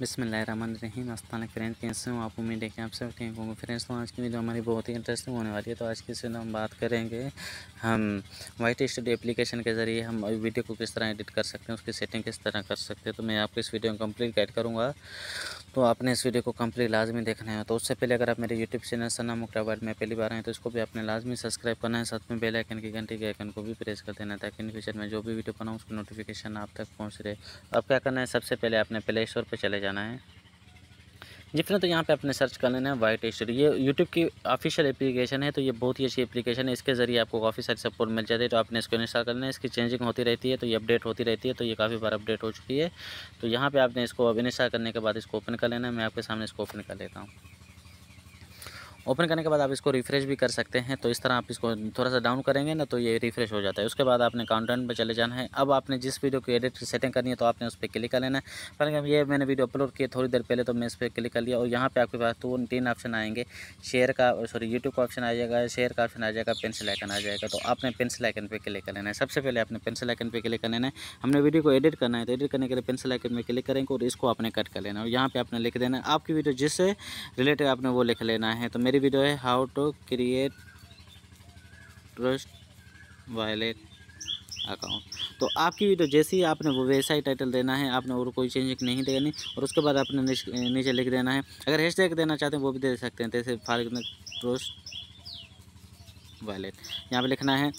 बिसमीम असल फ्रेंड कैसे हूँ आप उम्मीद है कि आप सब ठीक होंगे फ्रेंड्स तो आज की वीडियो हमारी बहुत ही इंटरेस्टिंग होने वाली है तो आज की इसमें हम बात करेंगे हम वाइट स्टूडियो एप्लीकेशन के ज़रिए हम वीडियो को किस तरह एडिट कर सकते हैं उसकी सेटिंग किस तरह कर सकते हैं तो मैं आपको इस वीडियो को कम्प्लीट गाइड करूँगा तो आपने इस वीडियो को कम्प्लीट लाजमी देखना है तो उससे पहले अगर आप मेरे यूट्यूब चैनल सना मुक्टाबाद में पहली बार हैं तो इसको भी आपने लाजमी सब्सक्राइब करना है साथ में बेल आइकन की घंटी के आइकन को भी प्रेस कर देना ताकि इन फ्यूचर में जो भी वीडियो बनाऊँ उसकी नोटिफिकेशन आप तक पहुँच रहे अब क्या करना है सबसे पहले आपने प्ले स्टोर पर चले जाना जाना है जी फ्रेंड तो यहाँ पे आपने सर्च कर लेना है वाइट स्टोरी ये यूट्यूब की ऑफिशियल एप्लीकेशन है तो ये बहुत ही अच्छी एप्लीकेशन है इसके ज़रिए आपको काफ़ी सारी सपोर्ट मिल जाती है तो आपने इसको इंस्टॉल लेना है इसकी चेंजिंग होती रहती है तो ये अपडेट होती रहती है तो ये काफ़ी बार अपडेट हो चुकी है तो यहाँ पर आपने इसको अब इंस्टॉल करने के बाद इसको ओपन कर लेना है मैं आपके सामने इसको ओपन कर लेता हूँ ओपन करने के बाद आप इसको रिफ्रेश भी कर सकते हैं तो इस तरह आप इसको थोड़ा सा डाउन करेंगे ना तो ये रिफ्रेश हो जाता है उसके बाद आपने काउंटेंट पर चले जाना है अब आपने जिस वीडियो की एडिट सेटिंग करनी है तो आपने उस पर क्लिक कर लेना है पर ये मैंने वीडियो अपलोड किया थोड़ी देर पहले तो मैं इस पर क्लिक कर लिया और यहाँ पर आपके पास तो तीन ऑप्शन आएंगे शेयर का सॉरी यूट्यूब का ऑप्शन आ जाएगा शेयर का ऑप्शन आ जाएगा पेंसिल आइकन आ जाएगा तो आपने पेंसिल आइकन पर क्लिक कर लेना है सबसे पहले आपने पेंसिल आइकन पर क्लिक कर लेना है हमने वीडियो को एडिट करना है तो एडिट करने के लिए पेंसिल आइकन में क्लिक करेंगे और इसको आपने कट कर लेना है और यहाँ पर आपने लिख देना है आपकी वीडियो जिससे रिलेटेड आपने वो लिख लेना है तो मेरी वीडियो है how to create trust wallet account तो आपकी वीडियो जैसे ही आपने वो वैसा ही टाइटल देना है आपने और कोई चेंज नहीं देनी और उसके बाद आपने नीचे लिख देना है अगर हैश टैग देना चाहते हैं वो भी दे सकते हैं जैसे फार ट्रस्ट वायलेट यहाँ पे लिखना है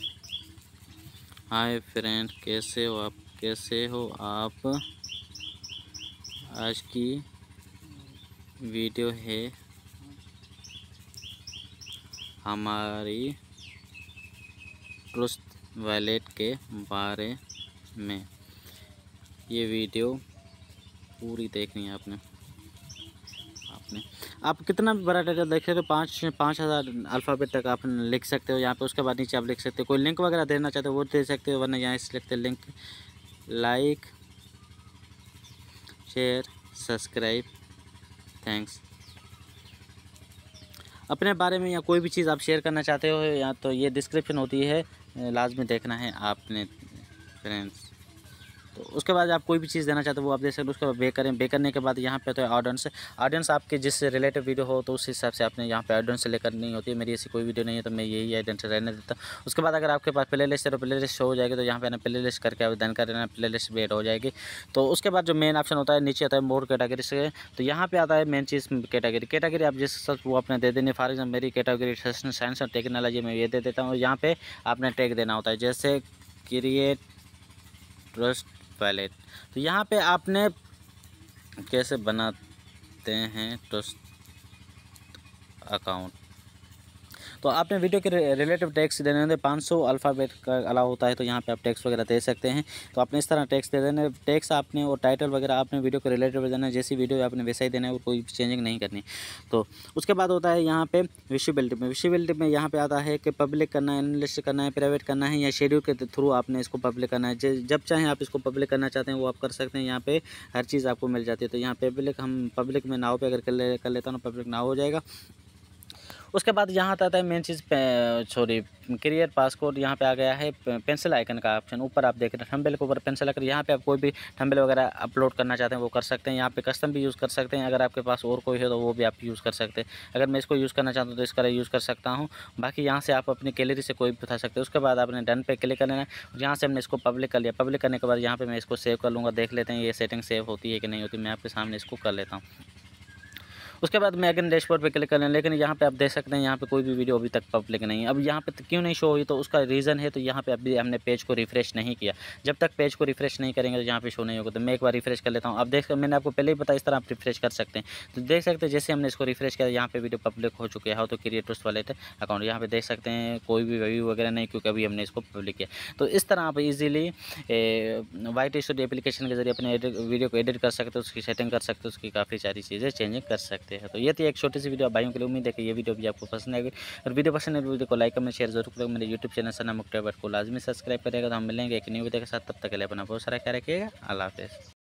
हाय फ्रेंड कैसे हो आप कैसे हो आप आज की वीडियो है हमारी ट्रस्ट वैलेट के बारे में ये वीडियो पूरी देखनी है आपने आपने आप कितना भी बड़ा डाटा सकते हो पाँच पाँच हज़ार अल्फ़ाबेट तक आप लिख सकते हो यहाँ पे उसके बाद नीचे आप लिख सकते हो कोई लिंक वगैरह देना चाहते हो वो दे सकते हो वरना यहाँ इस लिखते link like share subscribe thanks अपने बारे में या कोई भी चीज़ आप शेयर करना चाहते हो या तो ये डिस्क्रिप्शन होती है लाजमी देखना है आपने फ्रेंड्स तो उसके बाद आप कोई भी चीज़ देना चाहते हो वो आप दे सकते हो उसके बाद बे करें बे करने के बाद यहाँ पे तो ऑडियंस ऑडियंस आपके जिससे रिलेटेड वीडियो हो तो उस हिसाब से आपने यहाँ पे ऑडियंस लेकर नहीं होती है मेरी ऐसी कोई वीडियो नहीं है तो मैं यही आइडेंस रहने देता हूँ उसके बाद अगर आपके पास प्ले लिस्ट है तो प्ले लिस्ट शो हो जाएगी तो यहाँ पर ना प्ले लिस्ट करके आप देन कर लेना प्ले लिस्ट वेट हो जाएगी तो उसके बाद जो मेन ऑप्शन होता है नीचे आता है मोर कैटेगरी से तो यहाँ पर आता है मेन चीज़ कैटेगरी कैटेगरी आप जिस सब वो आपने दे देनी फॉर एग्जाम्पल मेरी कैटेगरी साइंस और टेक्नोलॉजी में ये दे देता हूँ और यहाँ पर आपने टैग देना होता है जैसे क्रिएट ट्रस्ट पैलेट तो यहाँ पे आपने कैसे बनाते हैं ट्रस्ट अकाउंट तो आपने वीडियो के रिलेटिव टैक्स देने होंगे पाँच सौ अल्फ़ाबेट का अलाउ होता है तो यहाँ पे आप टैक्स वगैरह दे सकते हैं तो आपने इस तरह टैक्स दे देने टैक्स आपने और टाइटल वगैरह आपने वीडियो को रिलेटिव देना है जैसी वीडियो आपने वैसा ही देना है और कोई चेंजिंग नहीं करनी तो उसके बाद होता है यहाँ पे विशिबिलिटी में विशिबिलिटी में यहाँ पे आता है कि पब्लिक करना है एनलिस्ट करना है प्राइवेट करना है या शेड्यूल के थ्रू आपने इसको पब्लिक करना है जब चाहें आप इसको पब्लिक करना चाहते हैं वो आप कर सकते हैं यहाँ पे हर चीज़ आपको मिल जाती है तो यहाँ पब्लिक हम पब्लिक में नाव पे अगर ले, कर लेता हूँ पब्लिक नाव हो जाएगा उसके बाद यहाँ आता है मेन चीज़ सॉरी करियर पास कोड यहाँ पे आ गया है पेंसिल आइकन का ऑप्शन ऊपर आप देख रहे हैं थम्बेल के ऊपर पेंसिल आकर यहाँ पे आप कोई भी ठंबेल वगैरह अपलोड करना चाहते हैं वो कर सकते हैं यहाँ पे कस्टम भी यूज़ कर सकते हैं अगर आपके पास और कोई है तो वो भी आप यूज़ कर सकते हैं अगर मैं इसको यूज़ करना चाहता हूँ तो इसका यूज़ कर सकता हूँ बाकी यहाँ से आप अपनी गैलरी से कोई भी उठा सकते हैं उसके बाद आपने डन पे क्लिक कर लेना है यहाँ से हमने इसको पब्लिक कर लिया पब्लिक करने के बाद यहाँ पर मैं इसको सेव कर लूँगा देख लेते हैं ये सेटिंग सेव होती है कि नहीं होती मैं आपके सामने इसको कर लेता हूँ उसके बाद मैं अगेन डैशबोर्ड पर क्लिक कर लें लेकिन यहाँ पर आप देख सकते हैं यहाँ पर कोई भी वीडियो अभी तक पब्लिक नहीं है अब यहाँ पर तो क्यों नहीं शो हुई तो उसका रीज़न है तो यहाँ पर अभी हमने पेज को रिफ्रेश नहीं किया जब तक पेज को रिफ्रेश नहीं करेंगे तो यहाँ पर शो नहीं होगा तो मैं एक बार रिफ्रेश कर लेता हूँ आप देख मैंने आपको पहले ही बताया इस तरह आप रिफ्रेश कर सकते हैं तो देख सकते हैं जैसे हमने इसको रिफ्रेश किया यहाँ पर वीडियो पब्लिक हो चुके हैं तो क्रिएटर्स वाले थे अकाउंट यहाँ पर देख सकते हैं कोई भी व्यू वगैरह नहीं क्योंकि अभी हमने इसको पब्लिक किया तो इस तरह आप इजीली वाइट स्टूडियो एप्लीकेशन के जरिए अपने वीडियो को एडिट कर सकते हो उसकी सेटिंग कर सकते हो उसकी काफ़ी सारी चीज़ें चेंजिंग कर सकते सकते हैं तो ये थी एक छोटी सी वीडियो भाइयों के लिए उम्मीद है कि ये वीडियो भी आपको पसंद आएगी और वीडियो पसंद है तो वीडियो को लाइक कमेंट शेयर जरूर करेंगे मेरे यूट्यूब चैनल सना मुक्टर को लाजमी सब्सक्राइब करेगा तो हम मिलेंगे एक न्यू वीडियो के साथ तब तक के लिए अपना बहुत सारा क्या रखिएगा अल्लाह हाफ़